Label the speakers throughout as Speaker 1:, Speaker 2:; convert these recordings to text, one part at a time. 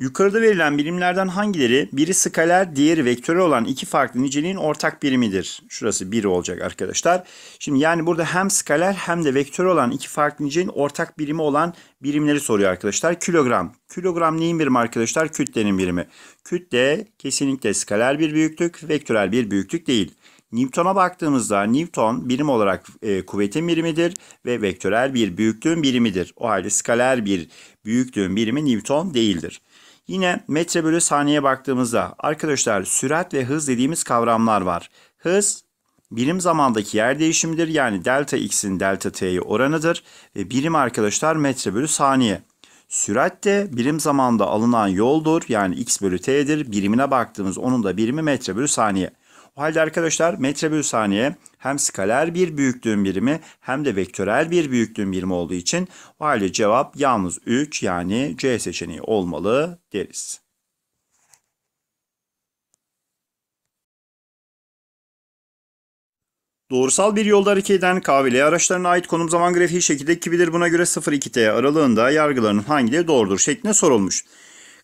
Speaker 1: Yukarıda verilen birimlerden hangileri biri skaler, diğeri vektörel olan iki farklı niceliğin ortak birimidir? Şurası 1 olacak arkadaşlar. Şimdi yani burada hem skaler hem de vektörel olan iki farklı niceliğin ortak birimi olan birimleri soruyor arkadaşlar. Kilogram. Kilogram neyin birimi arkadaşlar? Kütlenin birimi. Kütle kesinlikle skaler bir büyüklük, vektörel bir büyüklük değil. Newton'a baktığımızda Newton birim olarak e, kuvvetin birimidir ve vektörel bir büyüklüğün birimidir. O halde skaler bir büyüklüğün birimi Newton değildir. Yine metre bölü saniye baktığımızda arkadaşlar sürat ve hız dediğimiz kavramlar var. Hız birim zamandaki yer değişimidir. Yani delta x'in delta t'ye oranıdır. Ve birim arkadaşlar metre bölü saniye. Sürat de birim zamanda alınan yoldur. Yani x bölü t'dir. Birimine baktığımız onun da birimi metre bölü saniye. O halde arkadaşlar metre bölü saniye hem skaler bir büyüklüğün birimi hem de vektörel bir büyüklüğün birimi olduğu için o halde cevap yalnız 3 yani C seçeneği olmalı deriz. Doğrusal bir yolda hareket eden KVL araçlarına ait konum zaman grafiği şekilde 2'dir. Buna göre 0-2T aralığında yargılarının hangileri doğrudur şeklinde sorulmuş.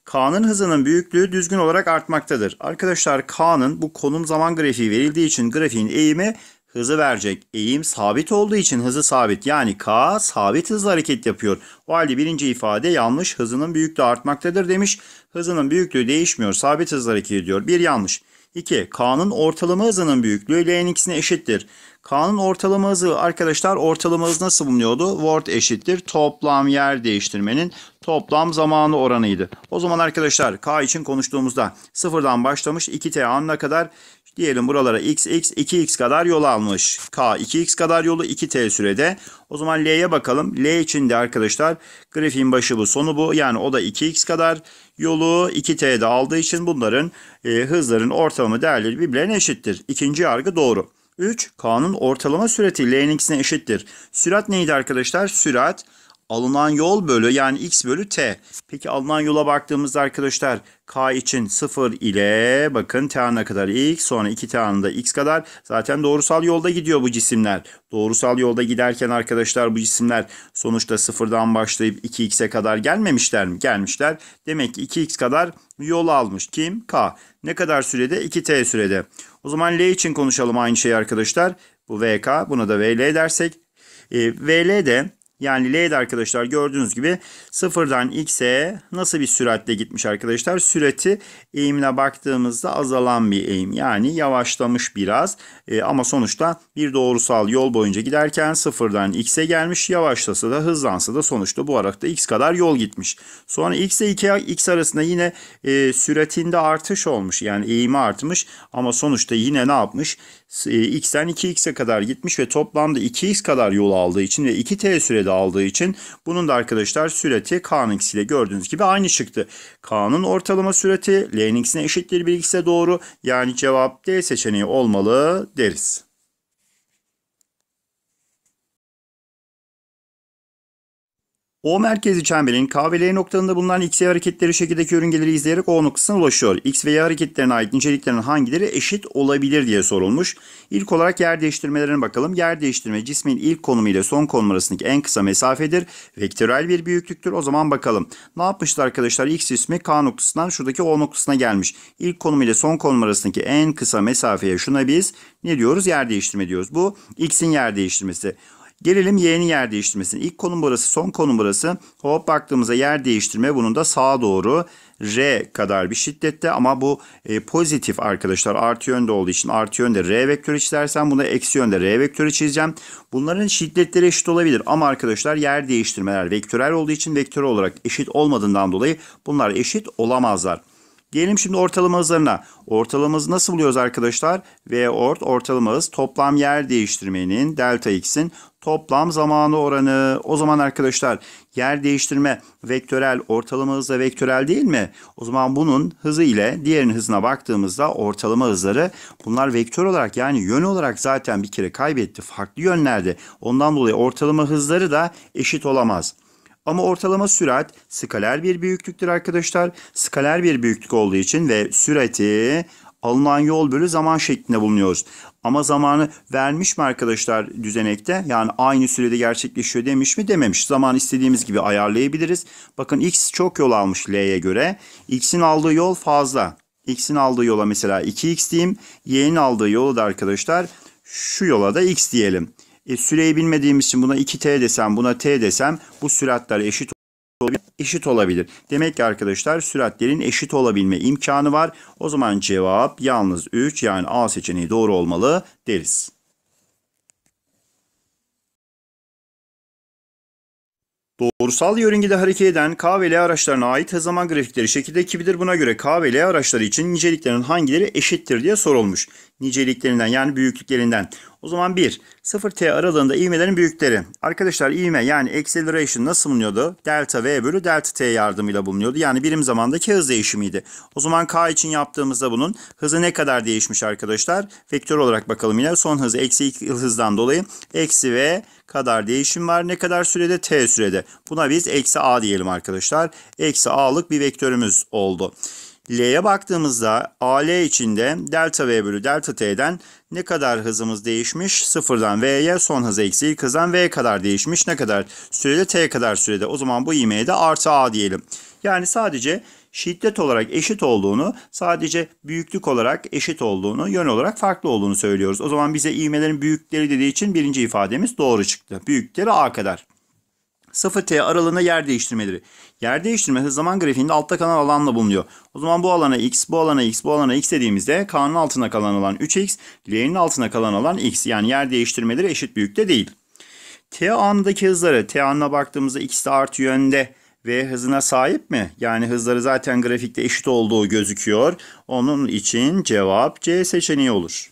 Speaker 1: K'nın hızının büyüklüğü düzgün olarak artmaktadır. Arkadaşlar K'nın bu konum zaman grafiği verildiği için grafiğin eğimi hızı verecek. Eğim sabit olduğu için hızı sabit. Yani K sabit hızla hareket yapıyor. O halde birinci ifade yanlış. Hızının büyüklüğü artmaktadır demiş. Hızının büyüklüğü değişmiyor. Sabit hızla hareket ediyor. Bir yanlış. 2. K'nın ortalama hızının büyüklüğü L'nin ikisine eşittir. K'nın ortalama hızı arkadaşlar ortalama hız nasıl bulunuyordu? Word eşittir. Toplam yer değiştirmenin toplam zamanı oranıydı. O zaman arkadaşlar K için konuştuğumuzda sıfırdan başlamış 2T anına kadar Diyelim buralara x, x, 2x kadar yol almış. K 2x kadar yolu 2t sürede. O zaman L'ye bakalım. L içinde arkadaşlar grafiğin başı bu sonu bu. Yani o da 2x kadar yolu 2t'de aldığı için bunların e, hızların ortalama değerleri birbirlerine eşittir. İkinci yargı doğru. 3. K'nın ortalama sürati L'nin ikisine eşittir. Sürat neydi arkadaşlar? Sürat Alınan yol bölü yani x bölü t. Peki alınan yola baktığımızda arkadaşlar k için 0 ile bakın t'ne kadar x sonra 2 t'nin da x kadar. Zaten doğrusal yolda gidiyor bu cisimler. Doğrusal yolda giderken arkadaşlar bu cisimler sonuçta sıfırdan başlayıp 2x'e kadar gelmemişler mi? Gelmişler. Demek ki 2x kadar yol almış. Kim? K. Ne kadar sürede? 2t sürede. O zaman L için konuşalım aynı şeyi arkadaşlar. Bu VK buna da VL dersek. E, ee, VL de yani L'de arkadaşlar gördüğünüz gibi sıfırdan X'e nasıl bir süratle gitmiş arkadaşlar? Sürati eğimle baktığımızda azalan bir eğim. Yani yavaşlamış biraz e, ama sonuçta bir doğrusal yol boyunca giderken sıfırdan X'e gelmiş. Yavaşlasa da hızlansa da sonuçta bu aralıkta X kadar yol gitmiş. Sonra X ile 2 X arasında yine e, süratinde artış olmuş. Yani eğimi artmış ama sonuçta yine ne yapmış? E, X'ten 2X'e kadar gitmiş ve toplamda 2X kadar yol aldığı için ve 2T sürede de aldığı için bunun da arkadaşlar sürati K'nın ile gördüğünüz gibi aynı çıktı. K'nın ortalama sürati L'nin ikisine eşittir bir ikisine doğru. Yani cevap D seçeneği olmalı deriz. O merkezi çemberin K ve L noktalarında bulunan X, Y hareketleri şekildeki yörüngeleri izleyerek O noktasına ulaşıyor. X ve Y hareketlerine ait niceliklerin hangileri eşit olabilir diye sorulmuş. İlk olarak yer değiştirmelerine bakalım. Yer değiştirme cismin ilk konumu ile son konum arasındaki en kısa mesafedir. Vektörel bir büyüklüktür. O zaman bakalım. Ne yapmışlar arkadaşlar? X cismi K noktasından şuradaki O noktasına gelmiş. İlk konum ile son konum arasındaki en kısa mesafeye şuna biz ne diyoruz? Yer değiştirme diyoruz. Bu X'in yer değiştirmesi. Gelelim y'nin yer değiştirmesine. İlk konum burası, son konum burası. Hop baktığımızda yer değiştirme bunun da sağa doğru R kadar bir şiddette ama bu e, pozitif arkadaşlar artı yönde olduğu için artı yönde R vektörü çizersem buna eksi yönde R vektörü çizeceğim. Bunların şiddetleri eşit olabilir ama arkadaşlar yer değiştirmeler vektörel olduğu için vektör olarak eşit olmadığından dolayı bunlar eşit olamazlar. Gelelim şimdi ortalama hızlarına. Ortalama hızı nasıl buluyoruz arkadaşlar? V ort ortalama hız toplam yer değiştirmenin delta x'in toplam zamanı oranı. O zaman arkadaşlar yer değiştirme vektörel ortalama hızla vektörel değil mi? O zaman bunun hızı ile diğerinin hızına baktığımızda ortalama hızları bunlar vektör olarak yani yön olarak zaten bir kere kaybetti farklı yönlerde. Ondan dolayı ortalama hızları da eşit olamaz. Ama ortalama sürat skaler bir büyüklüktür arkadaşlar. Skaler bir büyüklük olduğu için ve sürati alınan yol bölü zaman şeklinde bulunuyoruz. Ama zamanı vermiş mi arkadaşlar düzenekte? Yani aynı sürede gerçekleşiyor demiş mi? Dememiş. Zaman istediğimiz gibi ayarlayabiliriz. Bakın x çok yol almış l'ye göre. x'in aldığı yol fazla. x'in aldığı yola mesela 2x diyeyim. y'nin aldığı yola da arkadaşlar şu yola da x diyelim. E, süreyi bilmediğimiz için buna 2t desem, buna t desem bu süratler eşit olabilir, eşit olabilir. Demek ki arkadaşlar süratlerin eşit olabilme imkanı var. O zaman cevap yalnız 3 yani A seçeneği doğru olmalı deriz. Doğrusal yörüngede hareket eden K ve L araçlarına ait hız zaman grafikleri şekilde 2'dir. Buna göre K ve L araçları için niceliklerin hangileri eşittir diye sorulmuş niceliklerinden yani büyüklüklerinden. O zaman 1. 0T aralığında ivmelerin büyükleri. Arkadaşlar ivme yani acceleration nasıl bulunuyordu? Delta V bölü delta T yardımıyla bulunuyordu. Yani birim zamandaki hız değişimiydi. O zaman K için yaptığımızda bunun hızı ne kadar değişmiş arkadaşlar? Vektör olarak bakalım yine. Son hızı eksi 2 hızdan dolayı eksi V kadar değişim var. Ne kadar sürede? T sürede. Buna biz eksi A diyelim arkadaşlar. Eksi A'lık bir vektörümüz oldu. L'ye baktığımızda AL içinde delta V bölü delta T'den ne kadar hızımız değişmiş? Sıfırdan V'ye son hız eksi ilk hızdan V'ye kadar değişmiş. Ne kadar sürede? T kadar sürede. O zaman bu ivmeye de artı A diyelim. Yani sadece şiddet olarak eşit olduğunu, sadece büyüklük olarak eşit olduğunu, yön olarak farklı olduğunu söylüyoruz. O zaman bize ivmelerin büyükleri dediği için birinci ifademiz doğru çıktı. Büyükleri A kadar. 0T aralığında yer değiştirmeleri. Yer değiştirmesi zaman grafiğinde altta kalan alanla bulunuyor. O zaman bu alana x, bu alana x, bu alana x dediğimizde K'nın altına kalan alan 3x, L'nin altına kalan alan x. Yani yer değiştirmeleri eşit büyükte değil. T anındaki hızları, T anına baktığımızda x de artı yönde ve hızına sahip mi? Yani hızları zaten grafikte eşit olduğu gözüküyor. Onun için cevap C seçeneği olur.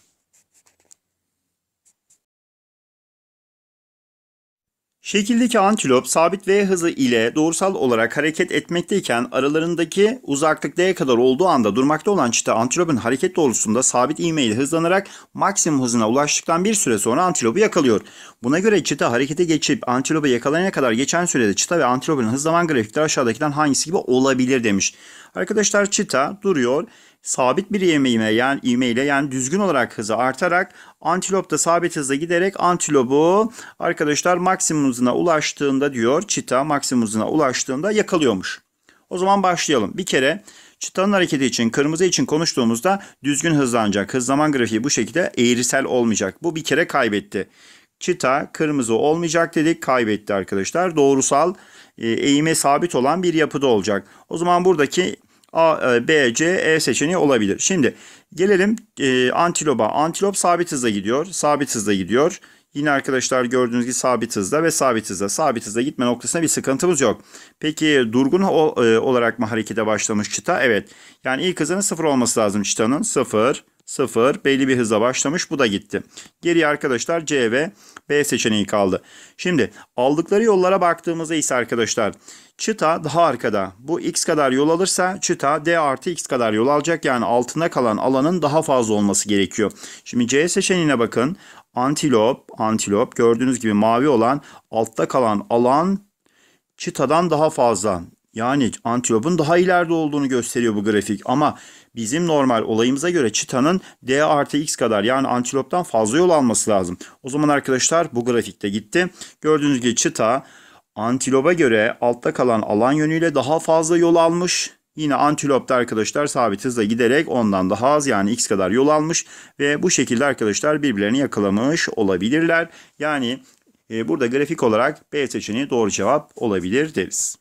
Speaker 1: Şekildeki antilop sabit V hızı ile doğrusal olarak hareket etmekteyken aralarındaki uzaklık D'ye kadar olduğu anda durmakta olan çita antilopun hareket doğrultusunda sabit ivme ile hızlanarak maksimum hızına ulaştıktan bir süre sonra antilopu yakalıyor. Buna göre çita harekete geçip antilopu yakalayana kadar geçen sürede çita ve antilopun hız zaman grafikleri aşağıdakinden hangisi gibi olabilir demiş. Arkadaşlar çita duruyor sabit bir ivmeyle yani ivmeyle yani düzgün olarak hızı artarak antilop da sabit hızla giderek antilobu arkadaşlar maksimum hızına ulaştığında diyor çita maksimum hızına ulaştığında yakalıyormuş. O zaman başlayalım. Bir kere çıtanın hareketi için kırmızı için konuştuğumuzda düzgün hızlanacak. Hız zaman grafiği bu şekilde eğrisel olmayacak. Bu bir kere kaybetti. Çita kırmızı olmayacak dedik kaybetti arkadaşlar. Doğrusal e, eğime sabit olan bir yapıda olacak. O zaman buradaki A, e, B, C, E seçeneği olabilir. Şimdi gelelim e, antilopa. Antilop sabit hızla gidiyor. Sabit hızla gidiyor. Yine arkadaşlar gördüğünüz gibi sabit hızda ve sabit hızda. Sabit hızda gitme noktasında bir sıkıntımız yok. Peki durgun e, olarak mı harekete başlamış çıta? Evet. Yani ilk hızının sıfır olması lazım çıtanın. Sıfır. 0 belli bir hızla başlamış bu da gitti. Geriye arkadaşlar C ve B seçeneği kaldı. Şimdi aldıkları yollara baktığımızda ise arkadaşlar çıta daha arkada. Bu x kadar yol alırsa çıta d artı x kadar yol alacak. Yani altında kalan alanın daha fazla olması gerekiyor. Şimdi C seçeneğine bakın. Antilop, antilop gördüğünüz gibi mavi olan altta kalan alan çıtadan daha fazla. Yani antilopun daha ileride olduğunu gösteriyor bu grafik ama bizim normal olayımıza göre çitanın D artı X kadar yani antiloptan fazla yol alması lazım. O zaman arkadaşlar bu grafikte gitti. Gördüğünüz gibi çita antiloba göre altta kalan alan yönüyle daha fazla yol almış. Yine antilopta arkadaşlar sabit hızla giderek ondan daha az yani x kadar yol almış ve bu şekilde arkadaşlar birbirlerini yakalamış olabilirler. Yani e, burada grafik olarak B seçeneği doğru cevap olabilir deriz.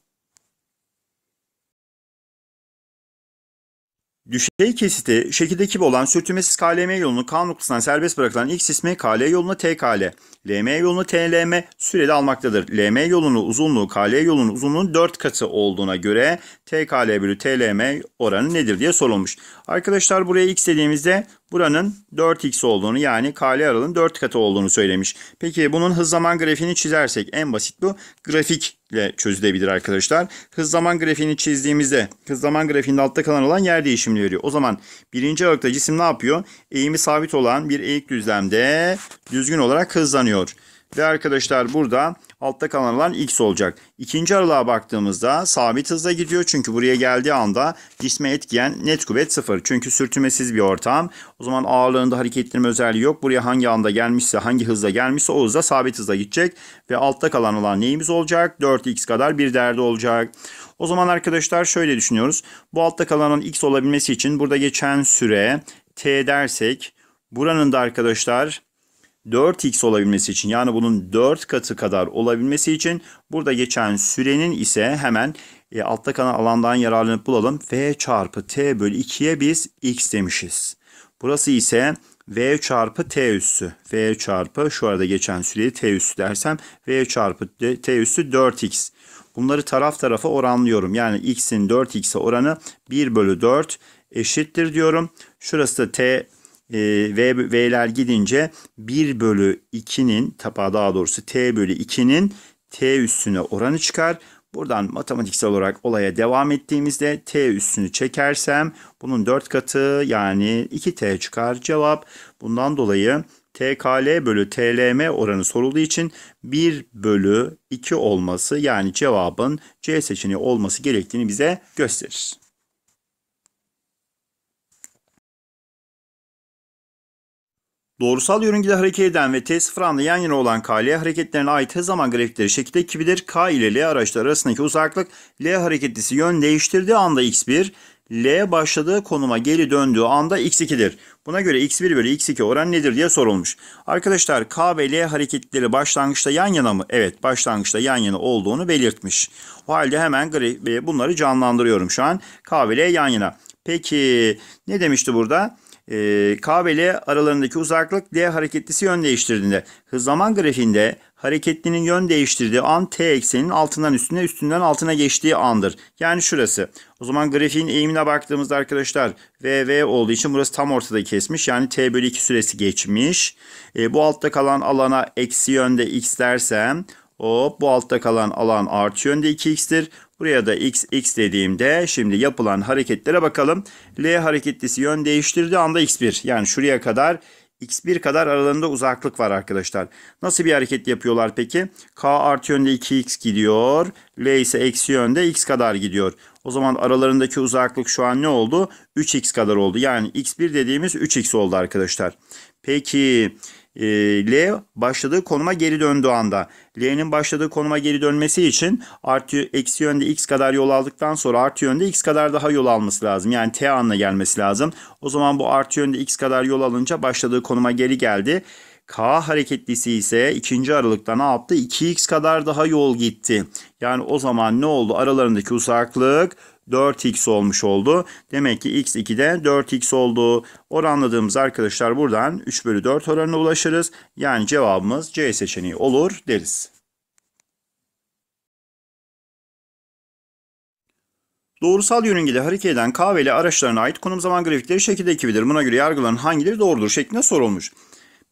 Speaker 1: Düşey kesiti şekildeki gibi olan sürtünmesiz KLM yolunu kan noktasından serbest bırakılan ilk sismi KL yolunu TKL, LM yolunu TLM süreli almaktadır. LM yolunun uzunluğu KL yolunun uzunluğunun 4 katı olduğuna göre TKL bölü TLM oranı nedir diye sorulmuş. Arkadaşlar buraya X dediğimizde buranın 4X olduğunu yani KL aralığının 4 katı olduğunu söylemiş. Peki bunun hız zaman grafiğini çizersek en basit bu grafik ile çözülebilir arkadaşlar. Hız zaman grafiğini çizdiğimizde hız zaman grafiğinde altta kalan olan yer değişimini veriyor. O zaman birinci ağırlıkta cisim ne yapıyor? Eğimi sabit olan bir eğik düzlemde düzgün olarak hızlanıyor. Ve arkadaşlar burada Altta kalan alan x olacak. İkinci aralığa baktığımızda sabit hızla gidiyor. Çünkü buraya geldiği anda cisme etkiyen net kuvvet sıfır. Çünkü sürtünmesiz bir ortam. O zaman ağırlığında hareketlenme özelliği yok. Buraya hangi anda gelmişse, hangi hızla gelmişse o hızla sabit hızla gidecek. Ve altta kalan alan neyimiz olacak? 4x kadar bir değerde olacak. O zaman arkadaşlar şöyle düşünüyoruz. Bu altta kalanın x olabilmesi için burada geçen süre t dersek buranın da arkadaşlar 4x olabilmesi için yani bunun 4 katı kadar olabilmesi için burada geçen sürenin ise hemen e, altta kalan alandan yararlanıp bulalım. V çarpı t bölü 2'ye biz x demişiz. Burası ise V çarpı T üssü. V çarpı şu arada geçen süreyi T üssü dersem V çarpı T üssü 4x. Bunları taraf tarafa oranlıyorum. Yani x'in 4x'e oranı 1 bölü 4 eşittir diyorum. Şurası da T e, V, V'ler gidince 1 bölü 2'nin daha doğrusu T bölü 2'nin T üstüne oranı çıkar. Buradan matematiksel olarak olaya devam ettiğimizde t üstünü çekersem bunun 4 katı yani 2t çıkar cevap. Bundan dolayı tkl bölü tlm oranı sorulduğu için 1 bölü 2 olması yani cevabın c seçeneği olması gerektiğini bize gösterir. Doğrusal yörüngede hareket eden ve T0 anla yan yana olan K, hareketlerine ait her zaman grafikleri şekilde 2'dir. K ile L araçları arasındaki uzaklık L hareketlisi yön değiştirdiği anda X1, L başladığı konuma geri döndüğü anda X2'dir. Buna göre X1 bölü X2 oran nedir diye sorulmuş. Arkadaşlar K ve L hareketleri başlangıçta yan yana mı? Evet başlangıçta yan yana olduğunu belirtmiş. O halde hemen bunları canlandırıyorum şu an. K ve L yan yana. Peki ne demişti burada? e, K ve aralarındaki uzaklık L hareketlisi yön değiştirdiğinde. Hız zaman grafiğinde hareketlinin yön değiştirdiği an T ekseninin altından üstüne üstünden altına geçtiği andır. Yani şurası. O zaman grafiğin eğimine baktığımızda arkadaşlar v v olduğu için burası tam ortada kesmiş. Yani T bölü 2 süresi geçmiş. E, bu altta kalan alana eksi yönde X dersem Hop bu altta kalan alan artı yönde 2x'tir. Buraya da x x dediğimde şimdi yapılan hareketlere bakalım. L hareketlisi yön değiştirdiği anda x1 yani şuraya kadar x1 kadar aralarında uzaklık var arkadaşlar. Nasıl bir hareket yapıyorlar peki? K artı yönde 2x gidiyor. L ise eksi yönde x kadar gidiyor. O zaman aralarındaki uzaklık şu an ne oldu? 3x kadar oldu. Yani x1 dediğimiz 3x oldu arkadaşlar. Peki e, L başladığı konuma geri döndüğü anda L'nin başladığı konuma geri dönmesi için artı eksi yönde x kadar yol aldıktan sonra artı yönde x kadar daha yol alması lazım. Yani t anına gelmesi lazım. O zaman bu artı yönde x kadar yol alınca başladığı konuma geri geldi. K hareketlisi ise ikinci aralıkta ne yaptı? 2x kadar daha yol gitti. Yani o zaman ne oldu? Aralarındaki uzaklık 4x olmuş oldu. Demek ki x 2'de 4x oldu. Oranladığımız arkadaşlar buradan 3 bölü 4 oranına ulaşırız. Yani cevabımız C seçeneği olur deriz. Doğrusal yörüngede hareket eden kahveli araçlarına ait konum zaman grafikleri şekilde ekibidir. Buna göre yargıların hangileri doğrudur şeklinde sorulmuş.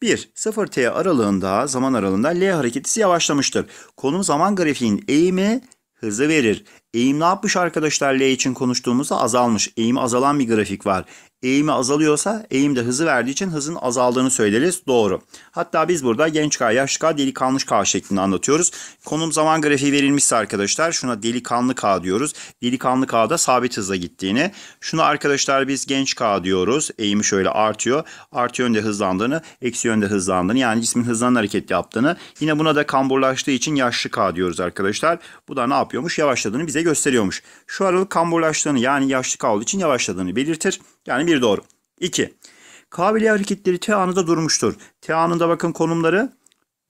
Speaker 1: 1. 0T aralığında zaman aralığında L hareketisi yavaşlamıştır. Konum zaman grafiğin eğimi hızı verir. Eğim ne yapmış arkadaşlar L için konuştuğumuzda azalmış. Eğim azalan bir grafik var eğimi azalıyorsa eğim de hızı verdiği için hızın azaldığını söyleriz. Doğru. Hatta biz burada genç K, yaşlı K, delikanlı K şeklinde anlatıyoruz. Konum zaman grafiği verilmişse arkadaşlar şuna delikanlı K diyoruz. Delikanlı K'da sabit hızla gittiğini. Şuna arkadaşlar biz genç K diyoruz. Eğimi şöyle artıyor. Artı yönde hızlandığını, eksi yönde hızlandığını yani cismin hızlanan hareket yaptığını. Yine buna da kamburlaştığı için yaşlı K diyoruz arkadaşlar. Bu da ne yapıyormuş? Yavaşladığını bize gösteriyormuş. Şu aralık kamburlaştığını yani yaşlı K olduğu için yavaşladığını belirtir. Yani bir doğru. 2. Kabiliye hareketleri T anında durmuştur. T anında bakın konumları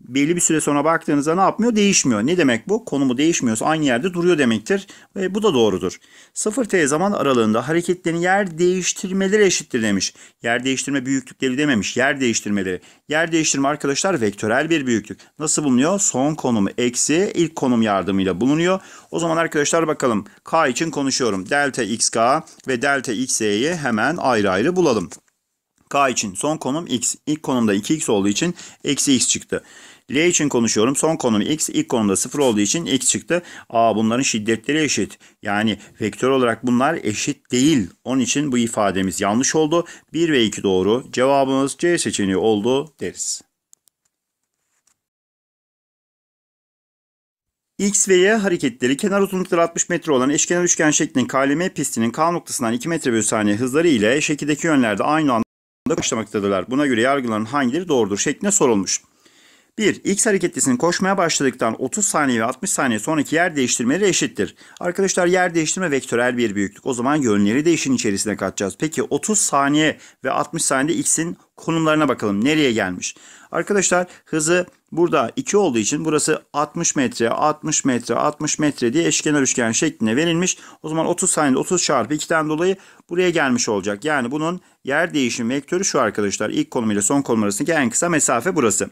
Speaker 1: belli bir süre sonra baktığınızda ne yapmıyor? Değişmiyor. Ne demek bu? Konumu değişmiyorsa aynı yerde duruyor demektir. Ve bu da doğrudur. 0T zaman aralığında hareketlerin yer değiştirmeleri eşittir demiş. Yer değiştirme büyüklükleri dememiş. Yer değiştirmeleri. Yer değiştirme arkadaşlar vektörel bir büyüklük. Nasıl bulunuyor? Son konumu eksi ilk konum yardımıyla bulunuyor. O zaman arkadaşlar bakalım. K için konuşuyorum. Delta XK ve delta XY'yi hemen ayrı ayrı bulalım. K için son konum x. ilk konumda 2x olduğu için eksi x çıktı. L için konuşuyorum. Son konum x. ilk konumda 0 olduğu için x çıktı. Aa bunların şiddetleri eşit. Yani vektör olarak bunlar eşit değil. Onun için bu ifademiz yanlış oldu. 1 ve 2 doğru. Cevabımız C seçeneği oldu deriz. X ve Y hareketleri kenar uzunlukları 60 metre olan eşkenar üçgen şeklinin KLM pistinin K noktasından 2 metre bölü saniye hızları ile şekildeki yönlerde aynı anda başlamaktadırlar. Buna göre yargıların hangileri doğrudur şeklinde sorulmuş. 1. X hareketlisinin koşmaya başladıktan 30 saniye ve 60 saniye sonraki yer değiştirmeleri eşittir. Arkadaşlar yer değiştirme vektörel bir büyüklük. O zaman yönleri de işin içerisine katacağız. Peki 30 saniye ve 60 saniyede X'in konumlarına bakalım. Nereye gelmiş? Arkadaşlar hızı burada 2 olduğu için burası 60 metre, 60 metre, 60 metre diye eşkenar üçgen şeklinde verilmiş. O zaman 30 saniyede 30 çarpı 2'den dolayı buraya gelmiş olacak. Yani bunun yer değişim vektörü şu arkadaşlar. İlk konum ile son konum arasındaki en kısa mesafe burası.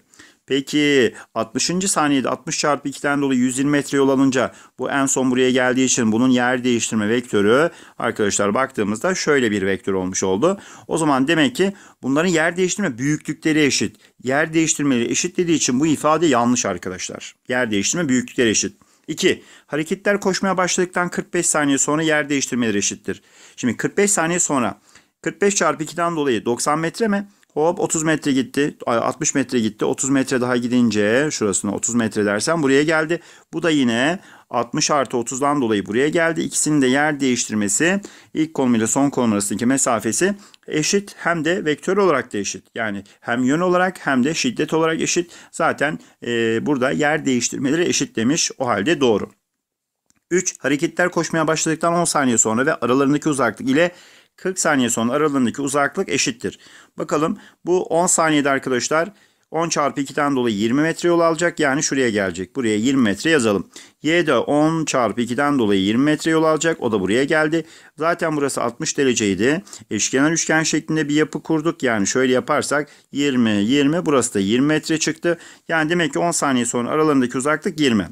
Speaker 1: Peki 60. saniyede 60 çarpı 2'den dolayı 120 metre yol alınca bu en son buraya geldiği için bunun yer değiştirme vektörü arkadaşlar baktığımızda şöyle bir vektör olmuş oldu. O zaman demek ki bunların yer değiştirme büyüklükleri eşit. Yer değiştirmeleri eşit dediği için bu ifade yanlış arkadaşlar. Yer değiştirme büyüklükleri eşit. 2. Hareketler koşmaya başladıktan 45 saniye sonra yer değiştirmeleri eşittir. Şimdi 45 saniye sonra 45 çarpı 2'den dolayı 90 metre mi? Hop 30 metre gitti. 60 metre gitti. 30 metre daha gidince şurasına 30 metre dersen buraya geldi. Bu da yine 60 artı 30'dan dolayı buraya geldi. İkisinin de yer değiştirmesi ilk konum ile son konum arasındaki mesafesi eşit hem de vektör olarak da eşit. Yani hem yön olarak hem de şiddet olarak eşit. Zaten e, burada yer değiştirmeleri eşit demiş. O halde doğru. 3. Hareketler koşmaya başladıktan 10 saniye sonra ve aralarındaki uzaklık ile 40 saniye sonra aralarındaki uzaklık eşittir. Bakalım bu 10 saniyede arkadaşlar 10 çarpı 2'den dolayı 20 metre yol alacak. Yani şuraya gelecek. Buraya 20 metre yazalım. Y de 10 çarpı 2'den dolayı 20 metre yol alacak. O da buraya geldi. Zaten burası 60 dereceydi. Eşkenar üçgen şeklinde bir yapı kurduk. Yani şöyle yaparsak 20, 20 burası da 20 metre çıktı. Yani demek ki 10 saniye sonra aralarındaki uzaklık 20.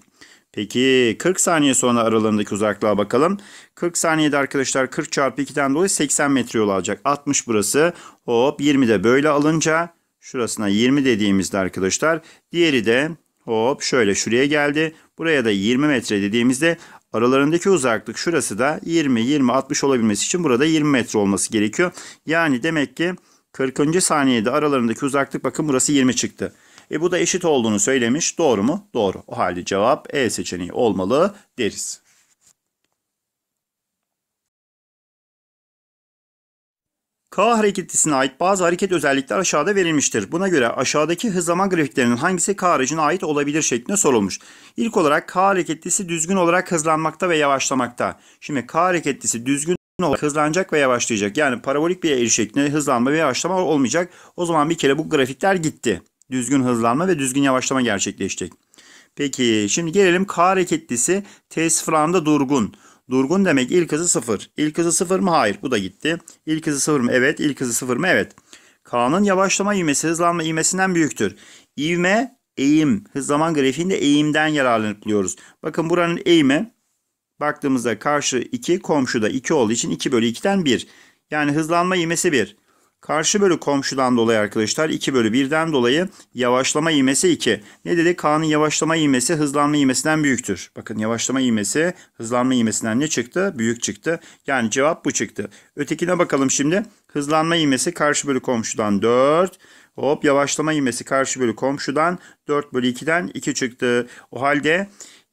Speaker 1: Peki 40 saniye sonra aralarındaki uzaklığa bakalım. 40 saniyede arkadaşlar 40 çarpı 2'den dolayı 80 metre yol alacak. 60 burası. Hop 20 de böyle alınca şurasına 20 dediğimizde arkadaşlar diğeri de hop şöyle şuraya geldi. Buraya da 20 metre dediğimizde aralarındaki uzaklık şurası da 20 20 60 olabilmesi için burada 20 metre olması gerekiyor. Yani demek ki 40. saniyede aralarındaki uzaklık bakın burası 20 çıktı. E bu da eşit olduğunu söylemiş. Doğru mu? Doğru. O halde cevap E seçeneği olmalı deriz. K hareketlisine ait bazı hareket özellikler aşağıda verilmiştir. Buna göre aşağıdaki hız zaman grafiklerinin hangisi K aracına ait olabilir şeklinde sorulmuş. İlk olarak K hareketlisi düzgün olarak hızlanmakta ve yavaşlamakta. Şimdi K hareketlisi düzgün hızlanacak ve yavaşlayacak. Yani parabolik bir eğri şeklinde hızlanma ve yavaşlama olmayacak. O zaman bir kere bu grafikler gitti düzgün hızlanma ve düzgün yavaşlama gerçekleşecek. Peki şimdi gelelim K hareketlisi T0 anında durgun. Durgun demek ilk hızı 0. İlk hızı 0 mı? Hayır. Bu da gitti. İlk hızı 0 mı? Evet. İlk hızı 0 mı? Evet. K'nın yavaşlama ivmesi hızlanma ivmesinden büyüktür. İvme eğim. Hız zaman grafiğinde eğimden yararlanıp buluyoruz. Bakın buranın eğimi baktığımızda karşı 2 komşuda 2 olduğu için 2 bölü 2'den 1. Yani hızlanma ivmesi 1. Karşı bölü komşudan dolayı arkadaşlar 2 bölü 1'den dolayı yavaşlama ivmesi 2. Ne dedik? K'nın yavaşlama ivmesi hızlanma ivmesinden büyüktür. Bakın yavaşlama ivmesi hızlanma ivmesinden ne çıktı? Büyük çıktı. Yani cevap bu çıktı. Ötekine bakalım şimdi. Hızlanma ivmesi karşı bölü komşudan 4. Hop yavaşlama ivmesi karşı bölü komşudan 4 bölü 2'den 2 çıktı. O halde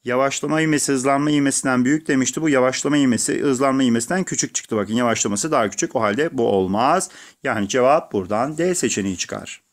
Speaker 1: Yavaşlama ivmesi hızlanma ivmesinden büyük demişti. Bu yavaşlama ivmesi hızlanma ivmesinden küçük çıktı. Bakın yavaşlaması daha küçük. O halde bu olmaz. Yani cevap buradan D seçeneği çıkar.